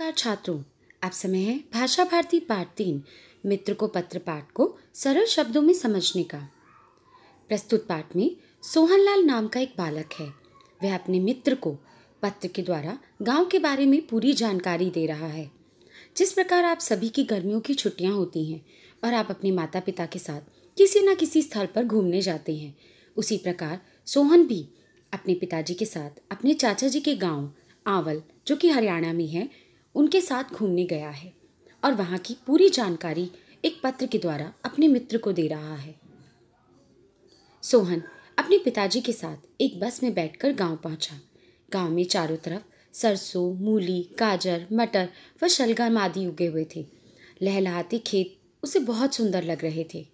नमस्कार छात्रों आप समय है भाषा भारती पाठ तीन मित्र को पत्र पाठ को सरल शब्दों में समझने का प्रस्तुत पाठ में सोहनलाल नाम का एक बालक है वह अपने मित्र को पत्र के द्वारा गांव के बारे में पूरी जानकारी दे रहा है जिस प्रकार आप सभी की गर्मियों की छुट्टियां होती हैं और आप अपने माता पिता के साथ किसी न किसी स्थल पर घूमने जाते हैं उसी प्रकार सोहन भी अपने पिताजी के साथ अपने चाचा जी के गाँव आंवल जो कि हरियाणा में है उनके साथ घूमने गया है और वहाँ की पूरी जानकारी एक पत्र के द्वारा अपने मित्र को दे रहा है सोहन अपने पिताजी के साथ एक बस में बैठकर गांव पहुंचा गांव में चारों तरफ सरसों मूली गाजर मटर व शलगम आदि उगे हुए थे लहलाते खेत उसे बहुत सुंदर लग रहे थे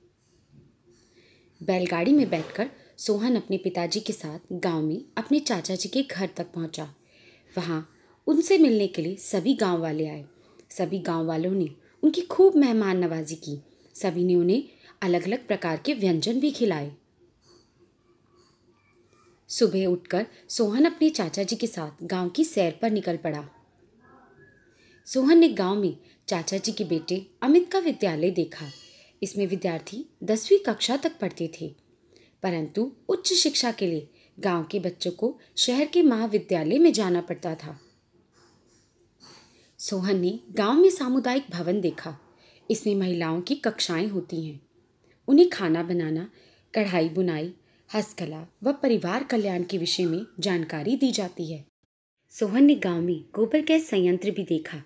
बैलगाड़ी में बैठकर सोहन अपने पिताजी के साथ गांव में अपने चाचा जी के घर तक पहुंचा वहां उनसे मिलने के लिए सभी गांव वाले आए सभी गांव वालों ने उनकी खूब मेहमान नवाजी की सभी ने उन्हें अलग अलग प्रकार के व्यंजन भी खिलाए सुबह उठकर सोहन अपने चाचा जी के साथ गांव की सैर पर निकल पड़ा सोहन ने गांव में चाचा जी के बेटे अमित का विद्यालय देखा इसमें विद्यार्थी दसवीं कक्षा तक पढ़ते थे परंतु उच्च शिक्षा के लिए गांव के बच्चों को शहर के महाविद्यालय में जाना पड़ता था सोहन ने गांव में सामुदायिक भवन देखा इसमें महिलाओं की कक्षाएं होती हैं उन्हें खाना बनाना कढ़ाई बुनाई हस्तकला व परिवार कल्याण के विषय में जानकारी दी जाती है सोहन ने गांव में गोबर गैस संयंत्र भी देखा